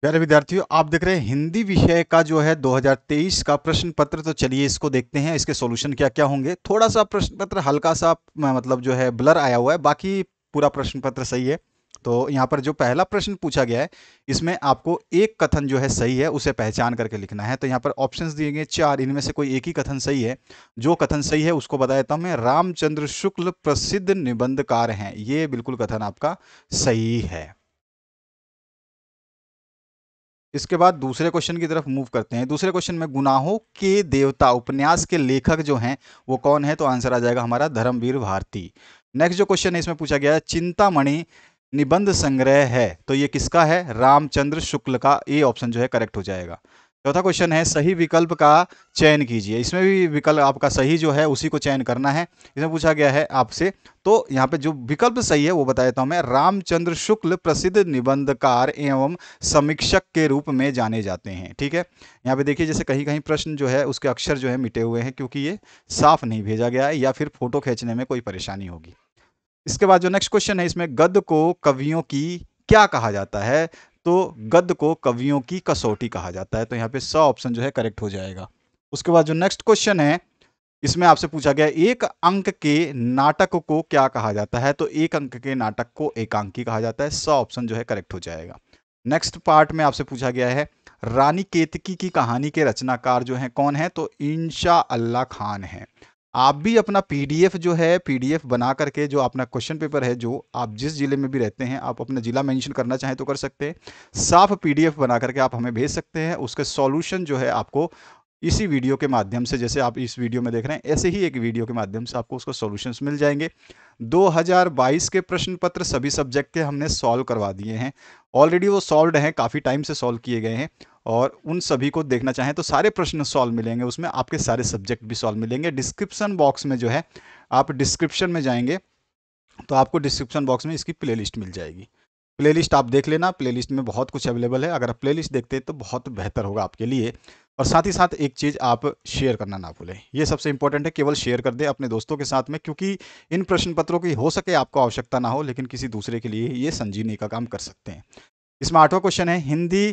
प्यारे विद्यार्थियों आप देख रहे हैं हिंदी विषय का जो है 2023 का प्रश्न पत्र तो चलिए इसको देखते हैं इसके सॉल्यूशन क्या क्या होंगे थोड़ा सा प्रश्न पत्र हल्का सा मतलब जो है ब्लर आया हुआ है बाकी पूरा प्रश्न पत्र सही है तो यहाँ पर जो पहला प्रश्न पूछा गया है इसमें आपको एक कथन जो है सही है उसे पहचान करके लिखना है तो यहाँ पर ऑप्शंस दिए गए चार इनमें से कोई एक ही कथन सही है जो कथन सही है उसको बता देता हूँ मैं रामचंद्र शुक्ल प्रसिद्ध निबंधकार हैं ये बिल्कुल कथन आपका सही है इसके बाद दूसरे क्वेश्चन की तरफ मूव करते हैं दूसरे क्वेश्चन में गुनाहों के देवता उपन्यास के लेखक जो हैं वो कौन है तो आंसर आ जाएगा हमारा धर्मवीर भारती नेक्स्ट जो क्वेश्चन है इसमें पूछा गया है चिंतामणि निबंध संग्रह है तो ये किसका है रामचंद्र शुक्ल का ए ऑप्शन जो है करेक्ट हो जाएगा चौथा क्वेश्चन है सही विकल्प का चयन कीजिए इसमें भी विकल्प आपका सही जो है उसी को चयन करना है इसमें पूछा गया है आपसे तो यहाँ पे जो विकल्प सही है वो बता देता हूँ मैं रामचंद्र शुक्ल प्रसिद्ध निबंधकार एवं समीक्षक के रूप में जाने जाते हैं ठीक है यहाँ पे देखिए जैसे कहीं कहीं प्रश्न जो है उसके अक्षर जो है मिटे हुए हैं क्योंकि ये साफ नहीं भेजा गया है या फिर फोटो खींचने में कोई परेशानी होगी इसके बाद जो नेक्स्ट क्वेश्चन है इसमें गद्य को कवियों की क्या कहा जाता है तो गद्य को कवियों की कसौटी कहा जाता है तो यहाँ पे स ऑप्शन जो है करेक्ट हो जाएगा उसके बाद जो नेक्स्ट क्वेश्चन है इसमें आपसे पूछा गया एक अंक के नाटक को क्या कहा जाता है तो एक अंक के नाटक को एकांकी कहा जाता है स ऑप्शन जो है करेक्ट हो जाएगा नेक्स्ट पार्ट में आपसे पूछा गया है रानी केतकी की कहानी के रचनाकार जो है कौन है तो इंशा अल्लाह खान है आप भी अपना पीडीएफ जो है पीडीएफ बना करके जो अपना क्वेश्चन पेपर है जो आप जिस ज़िले में भी रहते हैं आप अपना ज़िला मेंशन करना चाहें तो कर सकते हैं साफ पीडीएफ बना करके आप हमें भेज सकते हैं उसके सॉल्यूशन जो है आपको इसी वीडियो के माध्यम से जैसे आप इस वीडियो में देख रहे हैं ऐसे ही एक वीडियो के माध्यम से आपको उसको सॉल्यूशंस मिल जाएंगे 2022 के प्रश्न पत्र सभी सब्जेक्ट के हमने सॉल्व करवा दिए हैं ऑलरेडी वो सॉल्व हैं काफ़ी टाइम से सॉल्व किए गए हैं और उन सभी को देखना चाहें तो सारे प्रश्न सॉल्व मिलेंगे उसमें आपके सारे सब्जेक्ट भी सॉल्व मिलेंगे डिस्क्रिप्सन बॉक्स में जो है आप डिस्क्रिप्शन में जाएंगे तो आपको डिस्क्रिप्शन बॉक्स में इसकी प्ले मिल जाएगी प्लेलिस्ट आप देख लेना प्लेलिस्ट में बहुत कुछ अवेलेबल है अगर आप प्लेलिस्ट देखते हैं तो बहुत बेहतर होगा आपके लिए और साथ ही साथ एक चीज़ आप शेयर करना ना भूलें ये सबसे इंपॉर्टेंट है केवल शेयर कर दें अपने दोस्तों के साथ में क्योंकि इन प्रश्न पत्रों की हो सके आपको आवश्यकता ना हो लेकिन किसी दूसरे के लिए ये संजीवनी का काम कर सकते हैं इसमें आठवां क्वेश्चन है हिंदी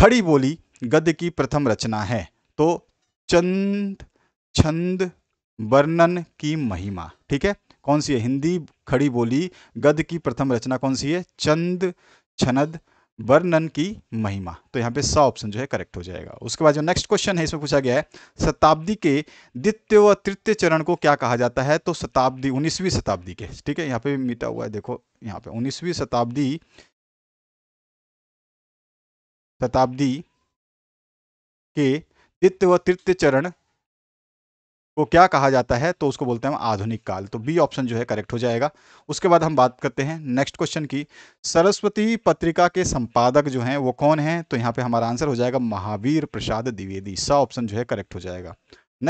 खड़ी बोली गद्य की प्रथम रचना है तो चंद छंद वर्णन की महिमा ठीक है कौन सी है हिंदी खड़ी बोली गद्य की प्रथम रचना कौन सी है चंद छनद वर्णन की महिमा तो यहाँ पे सौ ऑप्शन जो है करेक्ट हो जाएगा उसके बाद जो नेक्स्ट क्वेश्चन है इसमें पूछा गया है शताब्दी के द्वितीय व तृतीय चरण को क्या कहा जाता है तो शताब्दी उन्नीसवीं शताब्दी के ठीक है यहाँ पे मिटा हुआ है देखो यहाँ पे उन्नीसवीं शताब्दी शताब्दी के द्वितीय व तृतीय चरण को क्या कहा जाता है तो उसको बोलते हैं आधुनिक काल तो बी ऑप्शन जो है करेक्ट हो जाएगा उसके बाद हम बात करते हैं नेक्स्ट क्वेश्चन की सरस्वती पत्रिका के संपादक जो हैं वो कौन हैं तो यहाँ पे हमारा आंसर हो जाएगा महावीर प्रसाद द्विवेदी सा ऑप्शन जो है करेक्ट हो जाएगा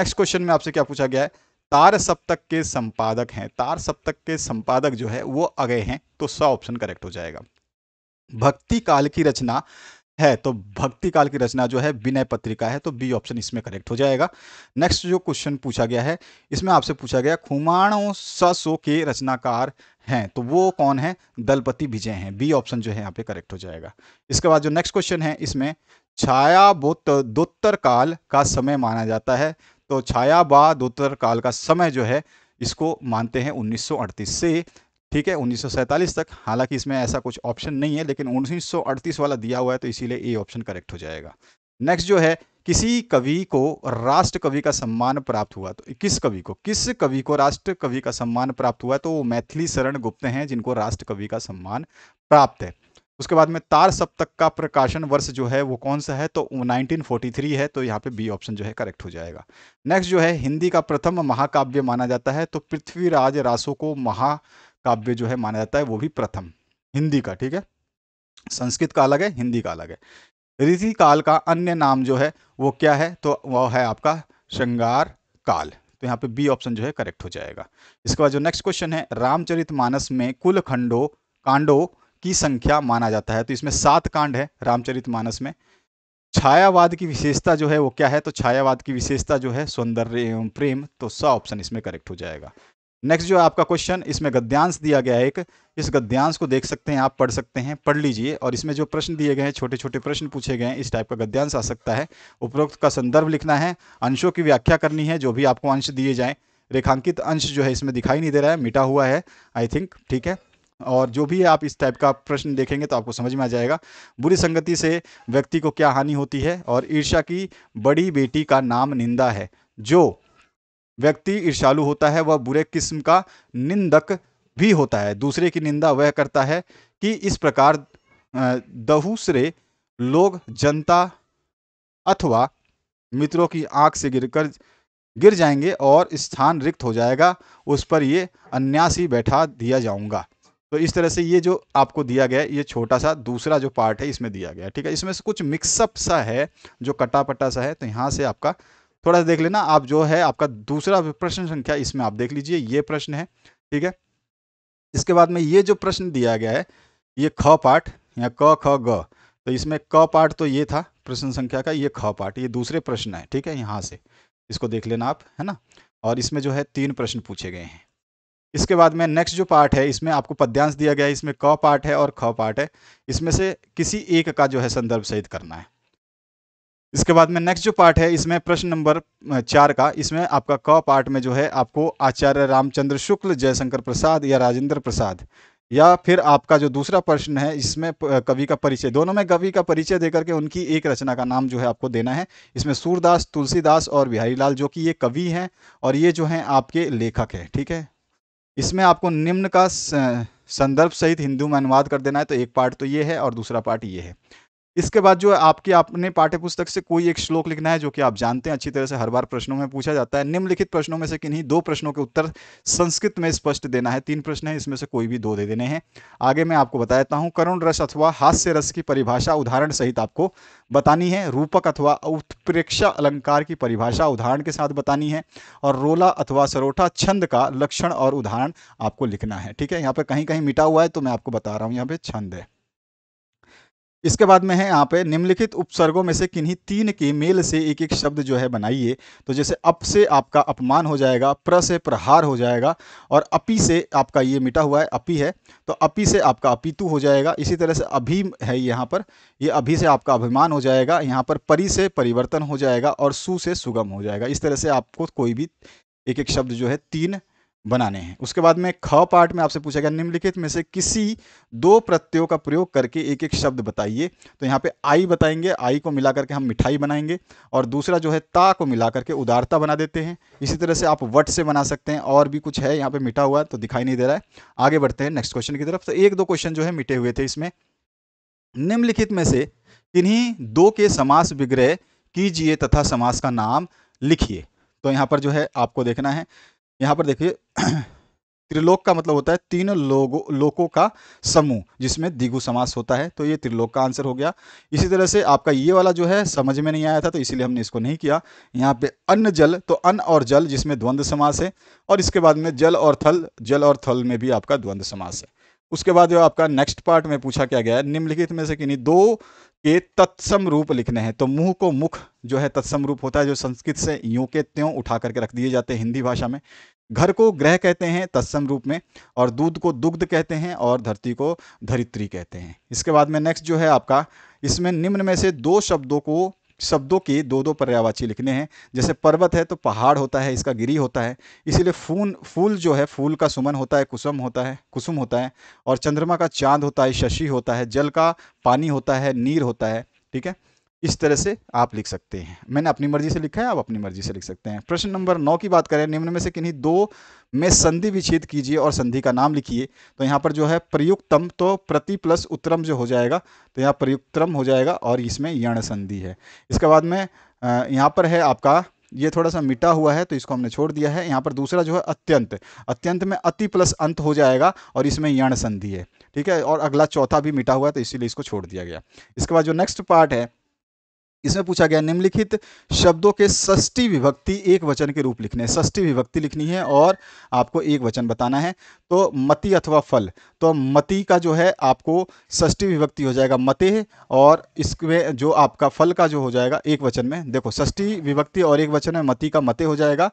नेक्स्ट क्वेश्चन में आपसे क्या पूछा गया है तार सप्तक के संपादक हैं तार सप्तक के संपादक जो है वो अगय हैं तो स ऑप्शन करेक्ट हो जाएगा भक्ति काल की रचना है तो भक्ति काल की रचना जो है विनय पत्रिका है तो बी ऑप्शन इसमें करेक्ट हो जाएगा नेक्स्ट जो क्वेश्चन पूछा गया है इसमें आपसे पूछा गया खुमाणो ससो के रचनाकार हैं तो वो कौन है दलपति विजय हैं बी ऑप्शन जो है यहाँ पे करेक्ट हो जाएगा इसके बाद जो नेक्स्ट क्वेश्चन है इसमें छाया दोत्तर काल का समय माना जाता है तो छाया बा दोत्तर काल का समय जो है इसको मानते हैं 1938 से ठीक है उन्नीस तक हालांकि इसमें ऐसा कुछ ऑप्शन नहीं है लेकिन उन्नीस वाला दिया हुआ है तो इसीलिए ए ऑप्शन करेक्ट हो जाएगा नेक्स्ट जो है किसी कवि को राष्ट्र कवि का सम्मान प्राप्त हुआ तो किस कवि को किस कवि को राष्ट्र कवि का सम्मान प्राप्त हुआ तो वो मैथिली शरण गुप्त हैं जिनको राष्ट्र कवि का सम्मान प्राप्त है उसके बाद में तार सप्तक का प्रकाशन वर्ष जो है वो कौन सा है तो 1943 है तो यहाँ पे बी ऑप्शन जो है करेक्ट हो जाएगा नेक्स्ट जो है हिंदी का प्रथम महाकाव्य माना जाता है तो पृथ्वीराज रासो को महा काव्य जो है माना जाता है वो भी प्रथम हिंदी का ठीक है संस्कृत का अलग है हिंदी का अलग है ऋषि काल का अन्य नाम जो है वो क्या है तो वह है आपका श्रृंगार काल तो यहाँ पे बी ऑप्शन जो है करेक्ट हो जाएगा इसके बाद जो नेक्स्ट क्वेश्चन है रामचरित मानस में कुल खंडो कांडो की संख्या माना जाता है तो इसमें सात कांड है रामचरित मानस में छायावाद की विशेषता जो है वो क्या है तो छायावाद की विशेषता जो है सौंदर्य एवं प्रेम तो स ऑप्शन इसमें करेक्ट हो जाएगा नेक्स्ट जो आपका क्वेश्चन इसमें गद्यांश दिया गया है एक इस गद्यांश को देख सकते हैं आप पढ़ सकते हैं पढ़ लीजिए और इसमें जो प्रश्न दिए गए हैं छोटे छोटे प्रश्न पूछे गए हैं इस टाइप का गद्यांश आ सकता है उपरोक्त का संदर्भ लिखना है अंशों की व्याख्या करनी है जो भी आपको अंश दिए जाएँ रेखांकित अंश जो है इसमें दिखाई नहीं दे रहा है मिटा हुआ है आई थिंक ठीक है और जो भी आप इस टाइप का प्रश्न देखेंगे तो आपको समझ में आ जाएगा बुरी संगति से व्यक्ति को क्या हानि होती है और ईर्षा की बड़ी बेटी का नाम निंदा है जो व्यक्ति ईर्षालु होता है वह बुरे किस्म का निंदक भी होता है दूसरे की निंदा वह करता है कि इस प्रकार दूसरे लोग जनता अथवा मित्रों की आंख से गिरकर गिर जाएंगे और स्थान रिक्त हो जाएगा उस पर ये अन्यास ही बैठा दिया जाऊंगा तो इस तरह से ये जो आपको दिया गया है ये छोटा सा दूसरा जो पार्ट है इसमें दिया गया ठीक है इसमें से कुछ मिक्सअप सा है जो कटापटा सा है तो यहाँ से आपका थोड़ा सा देख लेना आप जो है आपका दूसरा प्रश्न संख्या इसमें आप देख लीजिए ये प्रश्न है ठीक है इसके बाद में ये जो प्रश्न दिया गया है ये ख पाठ या क ख ग तो इसमें क पार्ट तो ये था प्रश्न संख्या का ये ख पाठ ये दूसरे प्रश्न है ठीक है यहाँ से इसको देख लेना आप है ना और इसमें जो है तीन प्रश्न पूछे गए हैं इसके बाद में नेक्स्ट जो पार्ट है इसमें आपको पद्यांश दिया गया है इसमें क पार्ट है और ख पार्ट है इसमें से किसी एक का जो है संदर्भ सहित करना है इसके बाद में नेक्स्ट जो पार्ट है इसमें प्रश्न नंबर चार का इसमें आपका क पार्ट में जो है आपको आचार्य रामचंद्र शुक्ल जयशंकर प्रसाद या राजेंद्र प्रसाद या फिर आपका जो दूसरा प्रश्न है इसमें कवि का परिचय दोनों में कवि का परिचय देकर के उनकी एक रचना का नाम जो है आपको देना है इसमें सूरदास तुलसीदास और बिहारी लाल जो कि ये कवि हैं और ये जो हैं आपके लेखक हैं ठीक है इसमें आपको निम्न का संदर्भ सहित हिंदू में अनुवाद कर देना है तो एक पार्ट तो ये है और दूसरा पार्ट ये है इसके बाद जो है आपके आपने पाठ्यपुस्तक से कोई एक श्लोक लिखना है जो कि आप जानते हैं अच्छी तरह से हर बार प्रश्नों में पूछा जाता है निम्नलिखित प्रश्नों में से किन्हीं दो प्रश्नों के उत्तर संस्कृत में स्पष्ट देना है तीन प्रश्न है इसमें से कोई भी दो दे देने हैं आगे मैं आपको बता देता हूँ करुण रस अथवा हास्य रस की परिभाषा उदाहरण सहित आपको बतानी है रूपक अथवा उत्प्रेक्षा अलंकार की परिभाषा उदाहरण के साथ बतानी है और रोला अथवा सरोठा छंद का लक्षण और उदाहरण आपको लिखना है ठीक है यहाँ पर कहीं कहीं मिटा हुआ है तो मैं आपको बता रहा हूँ यहाँ पे छंद है इसके बाद में है यहाँ पे निम्नलिखित उपसर्गों में से किन्हीं तीन के मेल से एक एक शब्द जो है बनाइए तो जैसे अप से आपका अपमान हो जाएगा प्र से प्रहार हो जाएगा और अपी से आपका ये मिटा हुआ है अपी है तो अपी से आपका अपितु हो जाएगा इसी तरह से अभी है यहाँ पर ये अभी से आपका अभिमान हो जाएगा यहाँ पर परी से परिवर्तन हो जाएगा और सु से सुगम हो जाएगा इस तरह से आपको कोई भी एक एक शब्द जो है तीन बनाने हैं उसके बाद में ख पार्ट में आपसे पूछा गया निम्नलिखित में से किसी दो प्रत्ययों का प्रयोग करके एक एक शब्द बताइए तो यहाँ पे आई बताएंगे आई को मिलाकर के हम मिठाई बनाएंगे और दूसरा जो है ता को मिलाकर के उदारता बना देते हैं इसी तरह से आप वट से बना सकते हैं और भी कुछ है यहाँ पे मिटा हुआ तो दिखाई नहीं दे रहा है आगे बढ़ते हैं नेक्स्ट क्वेश्चन की तरफ तो एक दो क्वेश्चन जो है मिटे हुए थे इसमें निम्नलिखित में से किन्हीं दो के समास विग्रह कीजिए तथा समास का नाम लिखिए तो यहाँ पर जो है आपको देखना है यहाँ पर देखिए त्रिलोक का मतलब होता है तीन लोगों लोकों का समूह जिसमें दिगु समास होता है तो ये त्रिलोक का आंसर हो गया इसी तरह से आपका ये वाला जो है समझ में नहीं आया था तो इसीलिए हमने इसको नहीं किया यहाँ पे अन्न जल तो अन्न और जल जिसमें द्वंद्व समास है और इसके बाद में जल और थल जल और थल में भी आपका द्वंद्व समास है उसके बाद जो आपका नेक्स्ट पार्ट में पूछा क्या गया निम्नलिखित में से कि नहीं दो के तत्सम रूप लिखने हैं तो मुंह को मुख जो है तत्सम रूप होता है जो संस्कृत से यों के त्यों उठा करके रख दिए जाते हैं हिंदी भाषा में घर को ग्रह कहते हैं तत्सम रूप में और दूध को दुग्ध कहते हैं और धरती को धरित्री कहते हैं इसके बाद में नेक्स्ट जो है आपका इसमें निम्न में से दो शब्दों को शब्दों के दो दो पर्यावाची लिखने हैं जैसे पर्वत है तो पहाड़ होता है इसका गिरी होता है इसीलिए फूल फूल जो है फूल का सुमन होता है कुसुम होता है कुसुम होता है और चंद्रमा का चांद होता है शशि होता है जल का पानी होता है नीर होता है ठीक है इस तरह से आप लिख सकते हैं मैंने अपनी मर्जी से लिखा है आप अपनी मर्जी से लिख सकते हैं प्रश्न नंबर नौ की बात करें निम्न में से किन्हीं दो में संधि विच्छेद कीजिए और संधि का नाम लिखिए तो यहाँ पर जो है प्रयुक्तम तो प्रति प्लस उत्तरम जो हो जाएगा तो यहाँ प्रयुक्तरम हो जाएगा और इसमें यण संधि है इसके बाद में यहाँ पर है आपका ये थोड़ा सा मिटा हुआ है तो इसको हमने छोड़ दिया है यहाँ पर दूसरा जो है अत्यंत अत्यंत में अति प्लस अंत हो जाएगा और इसमें यण संधि है ठीक है और अगला चौथा भी मिटा हुआ है तो इसीलिए इसको छोड़ दिया गया इसके बाद जो नेक्स्ट पार्ट है इसमें पूछा गया निम्नलिखित शब्दों के षष्टी विभक्ति एक वचन के रूप लिखने हैं षष्टी विभक्ति लिखनी है और आपको एक वचन बताना है तो मति अथवा फल तो मति का जो है आपको षष्टी विभक्ति हो जाएगा मते और इसमें जो आपका फल का जो हो जाएगा एक वचन में देखो षष्टी विभक्ति और एक वचन में मति का मते हो जाएगा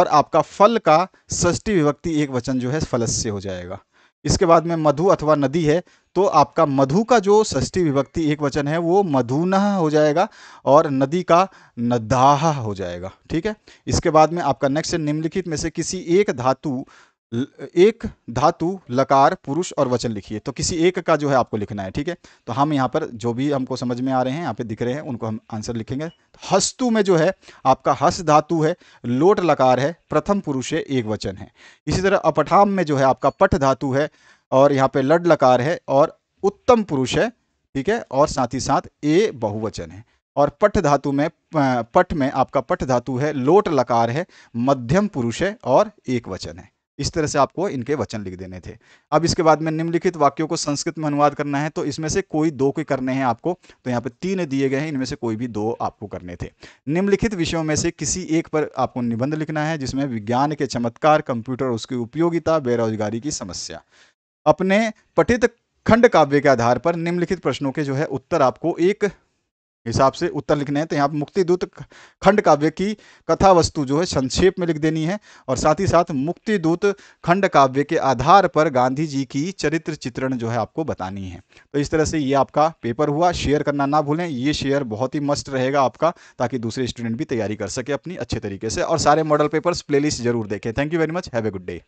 और आपका फल का षष्टी विभक्ति एक वचन जो है फलस्य हो जाएगा इसके बाद में मधु अथवा नदी है तो आपका मधु का जो षष्ठी विभक्ति एक वचन है वो मधुनह हो जाएगा और नदी का नदाह हो जाएगा ठीक है इसके बाद में आपका नेक्स्ट निम्नलिखित में से किसी एक धातु एक धातु लकार पुरुष और वचन लिखिए तो किसी एक का जो है आपको लिखना है ठीक है तो हम यहाँ पर जो भी हमको समझ में आ रहे हैं यहाँ पे दिख रहे हैं उनको हम आंसर लिखेंगे तो हस्तु में जो है आपका हस धातु है लोट लकार है प्रथम पुरुष है एक वचन है इसी तरह अपठाम में जो है आपका पट धातु है और यहाँ पे लड लकार है और उत्तम पुरुष है ठीक है और साथ ही साथ ए बहुवचन है और पठ धातु में पठ में आपका पठ धातु है लोट लकार है मध्यम पुरुष है और एक वचन है इस तरह से आपको इनके वचन लिख देने थे अब इसके बाद में निम्नलिखित वाक्यों को संस्कृत में अनुवाद करना है तो इसमें से कोई दो के करने हैं आपको तो यहाँ पे तीन दिए गए हैं इनमें से कोई भी दो आपको करने थे निम्नलिखित विषयों में से किसी एक पर आपको निबंध लिखना है जिसमें विज्ञान के चमत्कार कंप्यूटर उसकी उपयोगिता बेरोजगारी की समस्या अपने पठित खंड काव्य के आधार पर निम्नलिखित प्रश्नों के जो है उत्तर आपको एक हिसाब से उत्तर लिखने हैं तो यहाँ पर मुक्तिदूत खंड काव्य की कथा वस्तु जो है संक्षेप में लिख देनी है और साथ ही साथ मुक्तिदूत खंड काव्य के आधार पर गांधी जी की चरित्र चित्रण जो है आपको बतानी है तो इस तरह से ये आपका पेपर हुआ शेयर करना ना भूलें ये शेयर बहुत ही मस्त रहेगा आपका ताकि दूसरे स्टूडेंट भी तैयारी कर सके अपनी अच्छे तरीके से और सारे मॉडल पेपर्स प्ले जरूर देखें thank you very much have a good day